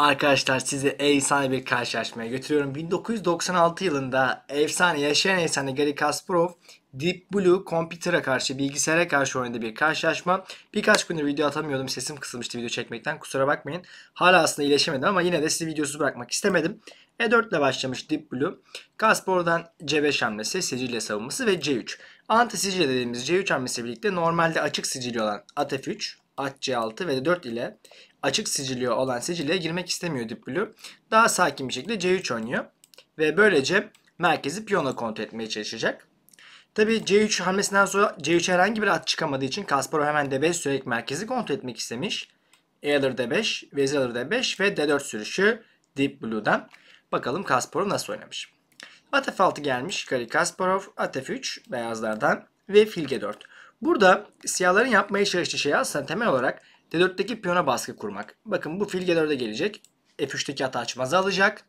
Arkadaşlar sizi efsane bir karşılaşmaya götürüyorum. 1996 yılında efsane yaşayan efsane Gary Kasparov Deep Blue Computer'a karşı bilgisayara karşı oynadığı bir karşılaşma. Birkaç gündür video atamıyordum. Sesim kısılmıştı video çekmekten. Kusura bakmayın. Hala aslında iyileşemedim ama yine de sizi videosuz bırakmak istemedim. E4 ile başlamış Deep Blue. Kasparov'dan C5 hamlesi, sicilya savunması ve C3. Anti sicilya dediğimiz C3 hamlesi birlikte normalde açık sicilya olan at F3, at C6 ve d 4 ile açık sicilya olan sicilye girmek istemiyor Deep Blue. Daha sakin bir şekilde C3 oynuyor. Ve böylece merkezi piyona kontrol etmeye çalışacak. Tabi C3 hamlesinden sonra C3 herhangi bir at çıkamadığı için Kasparov hemen D5 sürekli merkezi kontrol etmek istemiş. E alır D5, vezir alır D5 ve D4 sürüşü Deep Blue'dan. Bakalım Kasparov nasıl oynamış. At F6 gelmiş. Kari Kasparov, At F3 beyazlardan ve fil G4. Burada siyahların yapmaya çalıştığı şey aslında temel olarak D4'teki piyona baskı kurmak. Bakın bu fil G4'e gelecek. F3'teki at açmazı alacak.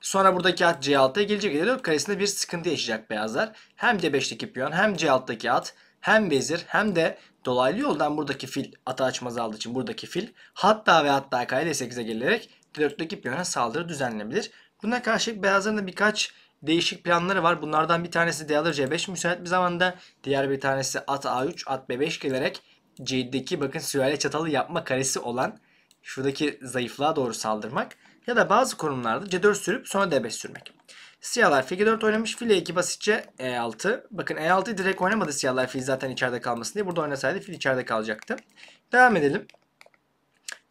Sonra buradaki at C6'ya gelecek. D4 karesinde bir sıkıntı yaşayacak beyazlar. Hem c 5teki piyon hem C6'daki at hem vezir hem de dolaylı yoldan buradaki fil ata açmaz aldığı için buradaki fil hatta ve hatta kale D8'e gelerek D4'teki piyona saldırı düzenlenebilir. Buna karşılık beyazların da birkaç değişik planları var. Bunlardan bir tanesi D alır C5 müsait bir zamanda. Diğer bir tanesi at A3 at B5 gelerek C'deki bakın sülale çatalı yapma karesi olan şuradaki zayıflığa doğru saldırmak ya da bazı konumlarda C4 sürüp sonra D5 sürmek. Siyahlar f 4 oynamış. Fil E2 basitçe E6. Bakın E6'yı direkt oynamadı siyahlar fil zaten içeride kalmasın diye. Burada oynasaydı fil içeride kalacaktı. Devam edelim.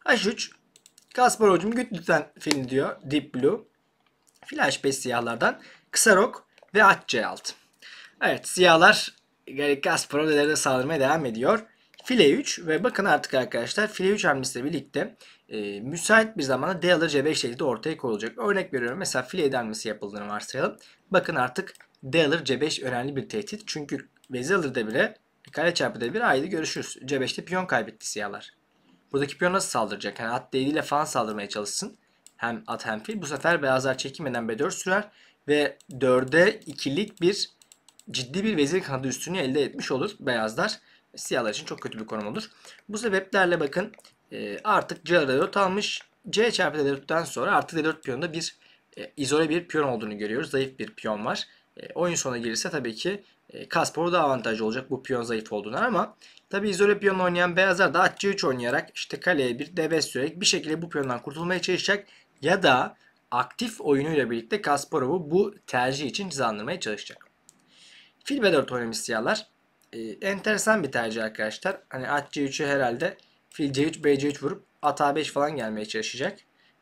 H3. Kaspar hocum güt lütfen fil diyor. Deep Blue. Fil H5 siyahlardan. Kısa rok ve at C6. Evet siyahlar Gasparov delerine saldırmaya devam ediyor. File 3 ve bakın artık arkadaşlar file 3 hamlesiyle birlikte e, müsait bir zamanda D alır C5 şeklinde ortaya koyulacak. Örnek veriyorum mesela file 7 hamlesi yapıldığını varsayalım. Bakın artık D alır C5 önemli bir tehdit. Çünkü vezir alır da bile kale çarpı D1 aydı görüşürüz. C5'te piyon kaybetti siyahlar. Buradaki piyon nasıl saldıracak? Yani at D7 ile falan saldırmaya çalışsın. Hem at hem fil. Bu sefer beyazlar çekinmeden B4 sürer ve 4'e ikilik bir ciddi bir vezir kanadı üstünü elde etmiş olur beyazlar siyahlar için çok kötü bir konum olur. Bu sebeplerle bakın e, artık C D4 almış. C çarpı D4'ten sonra artı D4 piyonunda bir e, izole bir piyon olduğunu görüyoruz. Zayıf bir piyon var. E, oyun sonuna gelirse tabii ki e, Kasparov daha avantajlı olacak bu piyon zayıf olduğundan ama tabii izole piyon oynayan beyazlar da at C3 oynayarak işte kaleye bir D5 sürerek bir şekilde bu piyondan kurtulmaya çalışacak ya da aktif oyunuyla birlikte Kasparov'u bu tercih için cezalandırmaya çalışacak. Fil B4 oynamış siyahlar. E, enteresan bir tercih arkadaşlar. Hani at C3'ü herhalde fil C3, B C3 vurup at A5 falan gelmeye çalışacak.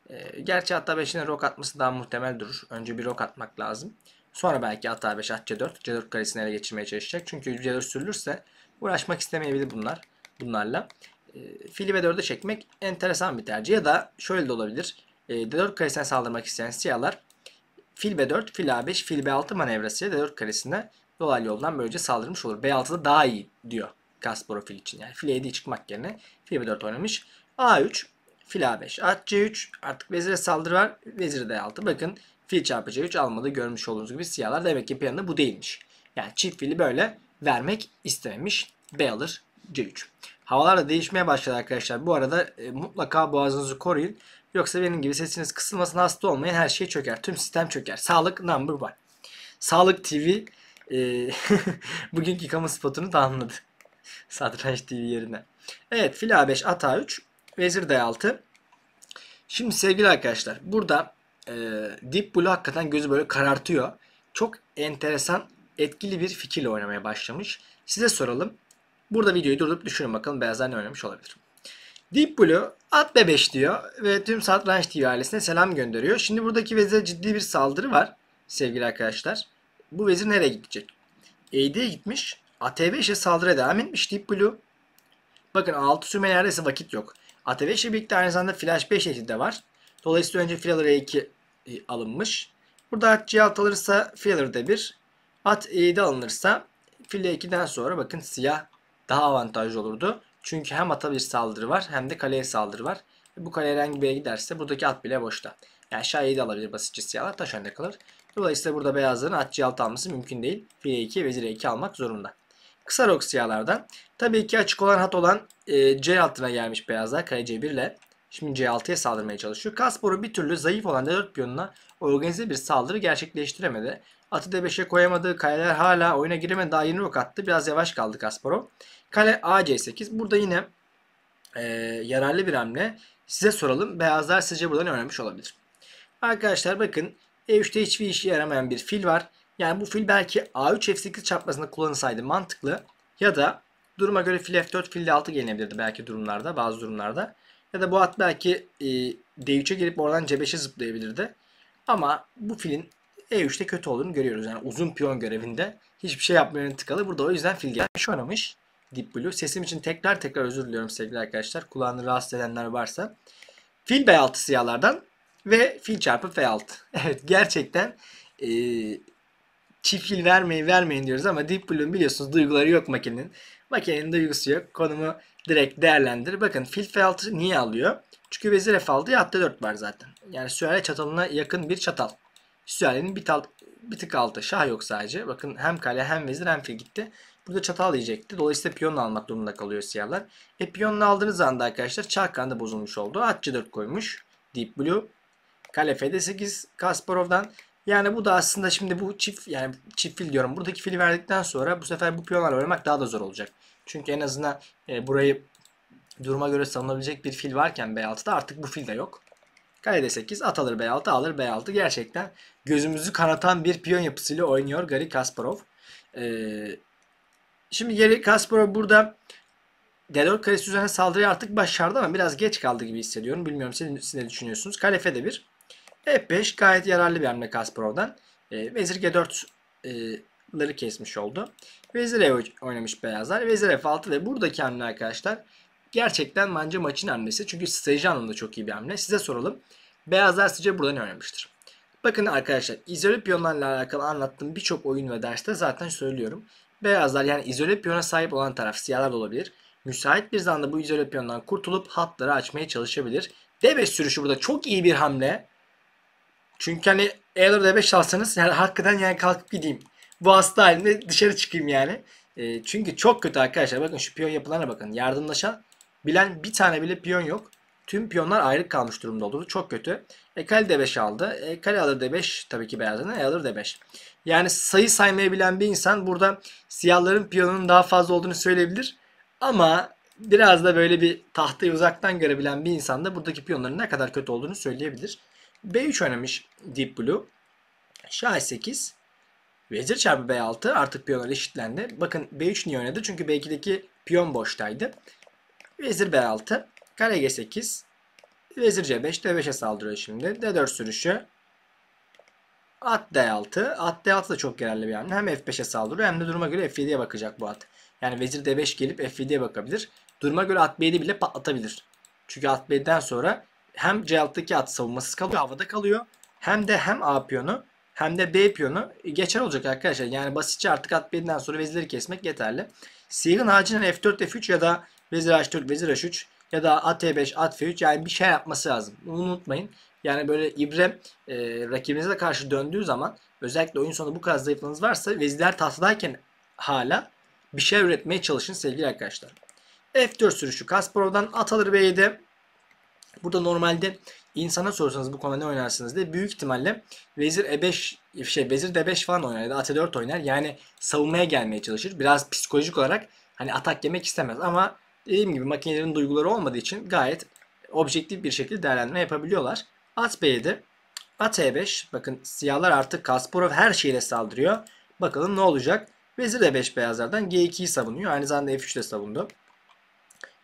E, gerçi at a 5ine rok atması daha muhtemel durur. Önce bir rok atmak lazım. Sonra belki at A5, at C4, C4 karesini ele geçirmeye çalışacak. Çünkü C4 sürülürse uğraşmak istemeyebilir bunlar bunlarla. E, fili B4'e çekmek enteresan bir tercih. Ya da şöyle de olabilir. E, D4 karesine saldırmak isteyen siyahlar fil B4, fil A5, fil B6 manevrası D4 karesine dolaylı yoldan böylece saldırmış olur. B6'da daha iyi diyor Kasparov için. Yani fil 7 çıkmak yerine fil 4 oynamış. A3, fil A5. At C3 artık vezire saldırı var. Vezir D6. Bakın fil çarpı C3 almadı görmüş olduğunuz gibi siyahlar. Demek ki planında bu değilmiş. Yani çift fili böyle vermek istememiş. B alır C3. Havalar da değişmeye başladı arkadaşlar. Bu arada e, mutlaka boğazınızı koruyun. Yoksa benim gibi sesiniz kısılmasın hasta olmayın her şey çöker. Tüm sistem çöker. Sağlık number one. Sağlık TV e, bugünkü kamu spotunu tamamladı. Satranç TV yerine. Evet fil a5 at a3 vezir d6. Şimdi sevgili arkadaşlar burada e, Deep Blue hakikaten gözü böyle karartıyor. Çok enteresan etkili bir fikirle oynamaya başlamış. Size soralım. Burada videoyu durdurup düşünün bakalım beyazlar ne oynamış olabilir. Deep Blue at B5 diyor ve tüm Satranç TV ailesine selam gönderiyor. Şimdi buradaki vezire ciddi bir saldırı var sevgili arkadaşlar bu vezir nereye gidecek? Eğdi'ye gitmiş. ATV saldırıya devam etmiş Deep Blue. Bakın 6 sürme neredeyse vakit yok. ATV işe birlikte aynı zamanda Flash 5 eşit de var. Dolayısıyla önce Filler E2 alınmış. Burada at C6 alırsa Filler'de 1. At e alınırsa Fil E2'den sonra bakın siyah daha avantajlı olurdu. Çünkü hem ata bir saldırı var hem de kaleye saldırı var. Bu kaleye herhangi bir giderse buradaki at bile boşta. Yani şah 7 alabilir basitçe siyahlar taş önde kalır. Dolayısıyla burada beyazların at c6 alması mümkün değil. File 2 vezir 2 almak zorunda. Kısa rok siyahlarda. Tabii ki açık olan hat olan e, c altına gelmiş beyazlar. Kale c1 ile. Şimdi c6'ya saldırmaya çalışıyor. Kasparov bir türlü zayıf olan d4 piyonuna organize bir saldırı gerçekleştiremedi. Atı d5'e koyamadı. Kaleler hala oyuna giremedi. Daha yeni rok attı. Biraz yavaş kaldı Kasparov. Kale ac 8 Burada yine e, yararlı bir hamle. Size soralım. Beyazlar sizce buradan öğrenmiş olabilir. Arkadaşlar bakın e3'te hiçbir işe yaramayan bir fil var. Yani bu fil belki A3 F8 çarpmasında kullanılsaydı mantıklı. Ya da duruma göre fil F4 fil D6 gelinebilirdi belki durumlarda bazı durumlarda. Ya da bu at belki D3'e gelip oradan C5'e zıplayabilirdi. Ama bu filin E3'te kötü olduğunu görüyoruz. Yani uzun piyon görevinde hiçbir şey yapmayan tıkalı. Burada o yüzden fil gelmiş oynamış. Deep Blue. Sesim için tekrar tekrar özür diliyorum sevgili arkadaşlar. Kulağını rahatsız edenler varsa. Fil B6 siyahlardan ve fil çarpı F6. Evet gerçekten e, çift fil vermeyin vermeyin diyoruz ama Deep Blue'un biliyorsunuz duyguları yok makinenin. Makinenin duygusu yok. Konumu direkt değerlendir. Bakın fil F6 niye alıyor? Çünkü vezir F6 ya hatta 4 var zaten. Yani süare çatalına yakın bir çatal. Sülalenin bir, bir tık altı. Şah yok sadece. Bakın hem kale hem vezir hem fil gitti. Burada çatal yiyecekti. Dolayısıyla piyon almak durumunda kalıyor siyahlar. E piyonunu aldığınız anda arkadaşlar çarkan da bozulmuş oldu. At C4 koymuş. Deep Blue. Kale F'de 8 Kasparov'dan. Yani bu da aslında şimdi bu çift yani çift fil diyorum. Buradaki fili verdikten sonra bu sefer bu piyonlarla oynamak daha da zor olacak. Çünkü en azından e, burayı duruma göre savunabilecek bir fil varken B6'da artık bu fil de yok. Kale d 8 at alır B6 alır B6 gerçekten gözümüzü kanatan bir piyon yapısıyla oynuyor Gary Kasparov. Ee, şimdi Gary Kasparov burada D4 kalesi üzerine saldırıya artık başardı ama biraz geç kaldı gibi hissediyorum. Bilmiyorum siz, siz ne düşünüyorsunuz? Kale F'de 1. F5 gayet yararlı bir hamle Kasparov'dan. Ee, e, vezir G4'leri e, kesmiş oldu. Vezir E oynamış beyazlar. Vezir F6 ve buradaki hamle arkadaşlar gerçekten manca maçın hamlesi. Çünkü strateji anlamında çok iyi bir hamle. Size soralım. Beyazlar sizce burada ne oynamıştır? Bakın arkadaşlar izole piyonlarla alakalı anlattığım birçok oyun ve derste zaten söylüyorum. Beyazlar yani izole piyona sahip olan taraf siyahlar olabilir. Müsait bir zamanda bu izole piyondan kurtulup hatları açmaya çalışabilir. D5 sürüşü burada çok iyi bir hamle. Çünkü hani eğer orada 5 alsanız yani hakikaten yani kalkıp gideyim. Bu hasta halinde dışarı çıkayım yani. E, çünkü çok kötü arkadaşlar. Bakın şu piyon yapılarına bakın. Yardımlaşan bilen bir tane bile piyon yok. Tüm piyonlar ayrı kalmış durumda olurdu. Çok kötü. E kale de 5 aldı. E kale alır da 5 tabii ki beyazını. E alır da 5. Yani sayı saymayı bilen bir insan burada siyahların piyonunun daha fazla olduğunu söyleyebilir. Ama biraz da böyle bir tahtayı uzaktan görebilen bir insan da buradaki piyonların ne kadar kötü olduğunu söyleyebilir. B3 oynamış Deep Blue. Şah 8. Vezir çarpı B6 artık piyonlar eşitlendi. Bakın B3 niye oynadı? Çünkü B2'deki piyon boştaydı. Vezir B6. Kare G8. Vezir C5. D5'e saldırıyor şimdi. D4 sürüşü. At D6. At D6 da çok yararlı bir hamle. Hem F5'e saldırıyor hem de duruma göre F7'ye bakacak bu at. Yani vezir D5 gelip F7'ye bakabilir. Duruma göre at B7 bile patlatabilir. Çünkü at B'den sonra hem C6'daki at savunmasız kalıyor havada kalıyor. Hem de hem A piyonu hem de B piyonu geçer olacak arkadaşlar. Yani basitçe artık at B'den sonra vezirleri kesmek yeterli. Siyahın hacinden F4 F3 ya da vezir H4 vezir H3 ya da at E5 at F3 yani bir şey yapması lazım. Bunu unutmayın. Yani böyle ibre e, rakibinize karşı döndüğü zaman özellikle oyun sonunda bu kadar zayıflığınız varsa vezirler tahtadayken hala bir şey üretmeye çalışın sevgili arkadaşlar. F4 sürüşü Kasparov'dan at alır B7. Burada normalde insana sorsanız bu konuda ne oynarsınız diye büyük ihtimalle Vezir E5 şey Vezir D5 falan oynar ya da At 4 e oynar. Yani savunmaya gelmeye çalışır. Biraz psikolojik olarak hani atak yemek istemez ama dediğim gibi makinelerin duyguları olmadığı için gayet objektif bir şekilde değerlendirme yapabiliyorlar. At B7, At E5 bakın siyahlar artık Kasparov her şeyle saldırıyor. Bakalım ne olacak? Vezir d e 5 beyazlardan G2'yi savunuyor. Aynı zamanda F3 de savundu.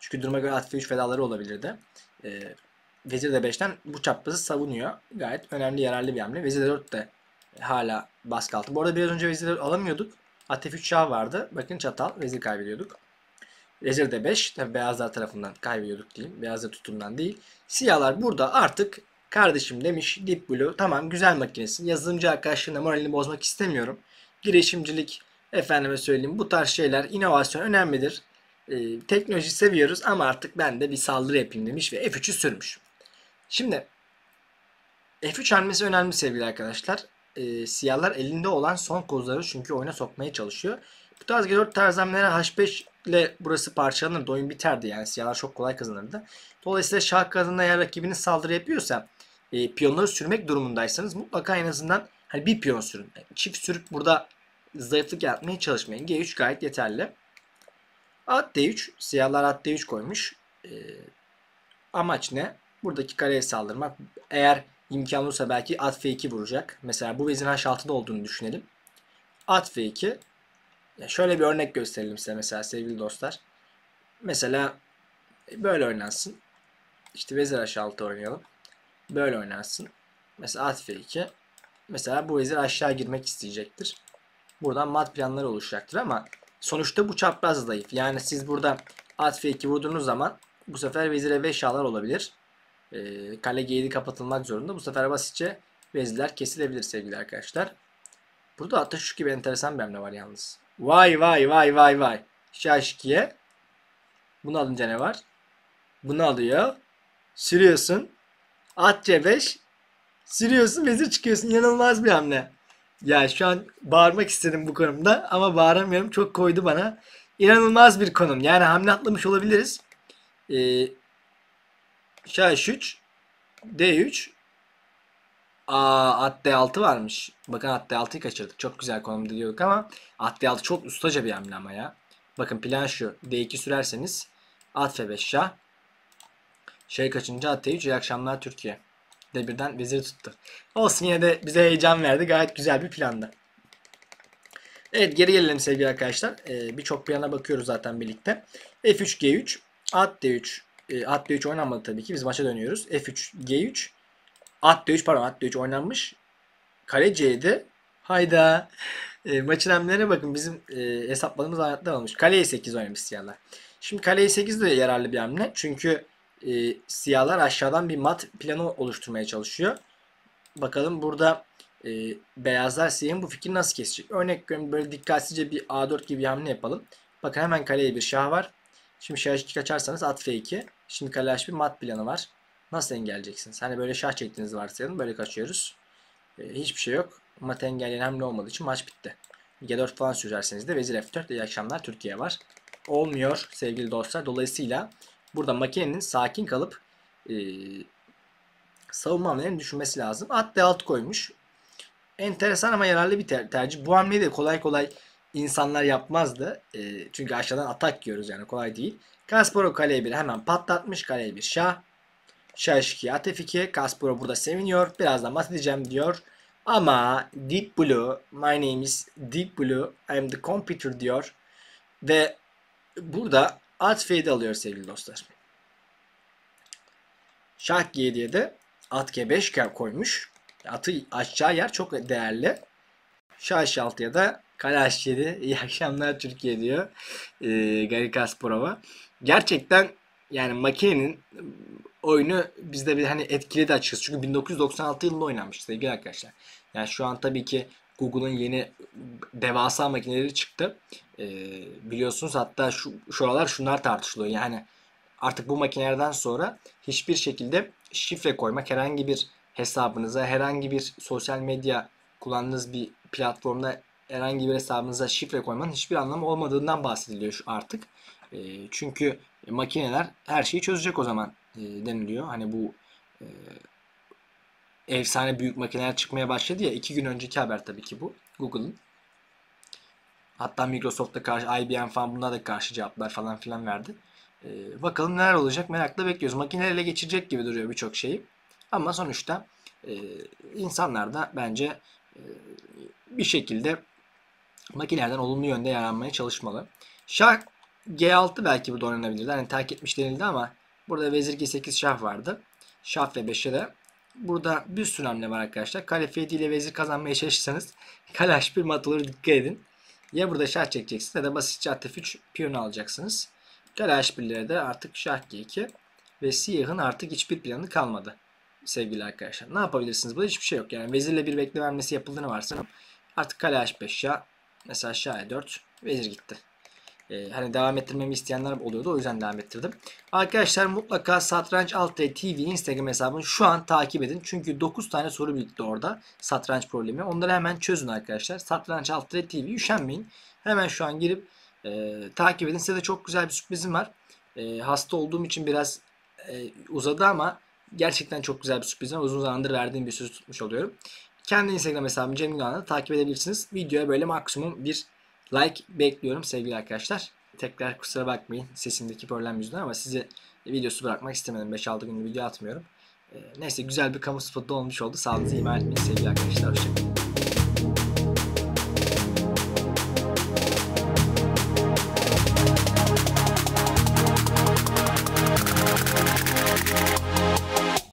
Çünkü duruma göre atfe 3 fedaları olabilirdi. E, Vezir de 5'ten bu çaprazı savunuyor. Gayet önemli yararlı bir hamle. Vezir de 4 de hala baskı altında. Bu arada biraz önce vezir alamıyorduk. Atef 3 şah vardı. Bakın çatal vezir kaybediyorduk. Vezir de 5. Tabi beyazlar tarafından kaybediyorduk diyeyim. Beyazlar tutumdan değil. Siyahlar burada artık kardeşim demiş Deep Blue tamam güzel makinesin. Yazılımcı arkadaşlarına moralini bozmak istemiyorum. Girişimcilik efendime söyleyeyim bu tarz şeyler inovasyon önemlidir e, teknoloji seviyoruz ama artık ben de bir saldırı yapayım demiş ve F3'ü sürmüş. Şimdi F3 hamlesi önemli sevgili arkadaşlar. E, siyahlar elinde olan son kozları çünkü oyuna sokmaya çalışıyor. Bu tarz G4 tarz hamlelere H5 ile burası parçalanırdı. Oyun biterdi yani. Siyahlar çok kolay kazanırdı. Dolayısıyla şah kadınla eğer rakibiniz saldırı yapıyorsa e, piyonları sürmek durumundaysanız mutlaka en azından hani bir piyon sürün. Yani çift sürüp burada zayıflık yapmaya çalışmayın. G3 gayet yeterli. At D3. Siyahlar at D3 koymuş. E, amaç ne? Buradaki kareye saldırmak. Eğer imkan olursa belki at F2 vuracak. Mesela bu vezin H6'da olduğunu düşünelim. At F2. şöyle bir örnek gösterelim size mesela sevgili dostlar. Mesela böyle oynansın. İşte vezir H6 oynayalım. Böyle oynansın. Mesela at F2. Mesela bu vezir aşağı girmek isteyecektir. Buradan mat planları oluşacaktır ama Sonuçta bu çapraz zayıf. Yani siz burada at f2 vurduğunuz zaman bu sefer vezire 5 şahlar olabilir. E, kale g7 kapatılmak zorunda. Bu sefer basitçe vezirler kesilebilir sevgili arkadaşlar. Burada hatta şu gibi enteresan bir hamle var yalnız. Vay vay vay vay vay. Şah 2'ye. Bunu alınca ne var? Bunu alıyor. Sürüyorsun. At c5. Sürüyorsun vezir çıkıyorsun. Yanılmaz bir hamle. Yani şu an bağırmak istedim bu konumda ama bağıramıyorum. Çok koydu bana. İnanılmaz bir konum. Yani hamle atlamış olabiliriz. Ee, şah 3 D3 Aa at D6 varmış. Bakın at D6'yı kaçırdık. Çok güzel konumda diyorduk ama at D6 çok ustaca bir hamle ama ya. Bakın plan şu. D2 sürerseniz at F5 şah. Şey kaçınca at D3. İyi akşamlar Türkiye de birden veziri tuttu. Olsun yine de bize heyecan verdi. Gayet güzel bir planda. Evet geri gelelim sevgili arkadaşlar. Ee, Birçok plana bakıyoruz zaten birlikte. F3 G3 at D3 e, ee, at D3 oynanmadı tabii ki. Biz maça dönüyoruz. F3 G3 at D3 pardon at D3 oynanmış. Kale C7 hayda e, maçın hamlelerine bakın. Bizim e, hesapladığımız hayatta olmuş. Kale E8 oynamış siyahlar. Şimdi kale E8 de yararlı bir hamle. Çünkü e, siyahlar aşağıdan bir mat planı oluşturmaya çalışıyor. Bakalım burada e, beyazlar siyahın bu fikri nasıl kesecek? Örnek veriyorum böyle dikkatsizce bir A4 gibi bir hamle yapalım. Bakın hemen kaleye bir şah var. Şimdi şah 2 kaçarsanız at F2. Şimdi kale H1 mat planı var. Nasıl engelleyeceksiniz? Hani böyle şah çektiğiniz varsayalım. Böyle kaçıyoruz. E, hiçbir şey yok. Mat engelleyen hamle olmadığı için maç bitti. G4 falan sürerseniz de vezir F4 iyi akşamlar Türkiye var. Olmuyor sevgili dostlar. Dolayısıyla Burada makinenin sakin kalıp e, savunma hamlelerini düşünmesi lazım. At D6 koymuş. Enteresan ama yararlı bir ter- tercih. Bu hamleyi de kolay kolay insanlar yapmazdı. E, çünkü aşağıdan atak yiyoruz yani kolay değil. Kasparov kaleye 1 hemen patlatmış. Kaleye 1 şah. Şah 2 at F2. Kasparov burada seviniyor. Birazdan mat edeceğim diyor. Ama Deep Blue, my name is Deep Blue, I am the computer diyor. Ve burada At F'de alıyor sevgili dostlar. Şah G7'ye de at G5 koymuş. Atı aşağı yer çok değerli. Şah H6'ya da kale H7. İyi akşamlar Türkiye diyor. Ee, Gary Kasparova. Gerçekten yani makinenin oyunu bizde bir hani etkiledi açıkçası. Çünkü 1996 yılında oynanmış sevgili arkadaşlar. Yani şu an tabii ki Google'ın yeni devasa makineleri çıktı. E, biliyorsunuz hatta şu şuralar şunlar tartışılıyor. Yani artık bu makinelerden sonra hiçbir şekilde şifre koymak herhangi bir hesabınıza, herhangi bir sosyal medya kullandığınız bir platformda herhangi bir hesabınıza şifre koymanın hiçbir anlamı olmadığından bahsediliyor şu artık. E, çünkü makineler her şeyi çözecek o zaman e, deniliyor. Hani bu e, efsane büyük makineler çıkmaya başladı ya. iki gün önceki haber tabii ki bu. Google'ın. Hatta Microsoft'ta karşı, IBM falan bunlar da karşı cevaplar falan filan verdi. Ee, bakalım neler olacak merakla bekliyoruz. Makineler ele geçirecek gibi duruyor birçok şeyi. Ama sonuçta e, insanlar da bence e, bir şekilde makinelerden olumlu yönde yararlanmaya çalışmalı. Şah G6 belki burada oynanabilirdi. Hani terk etmiş denildi ama burada vezir G8 şah vardı. Şah ve 5'e de Burada bir sürü hamle var arkadaşlar. Kale F7 ile vezir kazanmaya çalışırsanız kale H1 mat olur dikkat edin. Ya burada şah çekeceksiniz ya da basitçe at F3 piyonu alacaksınız. Kale H1'lere de artık şah G2 ve siyahın artık hiçbir planı kalmadı sevgili arkadaşlar. Ne yapabilirsiniz? Burada hiçbir şey yok. Yani vezirle bir bekleme hamlesi yapıldığını varsayalım. Artık kale H5 şah. Mesela şah E4. Vezir gitti. Ee, hani devam ettirmemi isteyenler oluyordu. O yüzden devam ettirdim. Arkadaşlar mutlaka Satranç Alt TV Instagram hesabını şu an takip edin. Çünkü 9 tane soru birlikte orada satranç problemi. Onları hemen çözün arkadaşlar. Satranç Alt TV üşenmeyin. Hemen şu an girip e, takip edin. Size de çok güzel bir sürprizim var. E, hasta olduğum için biraz e, uzadı ama gerçekten çok güzel bir sürprizim Uzun zamandır verdiğim bir söz tutmuş oluyorum. Kendi Instagram hesabımı Cem Yunan'da takip edebilirsiniz. Videoya böyle maksimum bir Like bekliyorum sevgili arkadaşlar. Tekrar kusura bakmayın sesimdeki problem yüzünden ama size videosu bırakmak istemedim. 5-6 günlük video atmıyorum. Ee, neyse güzel bir kamu spotu olmuş oldu. Sağlığınızı ihmal etmeyin sevgili arkadaşlar. Hoşçakalın.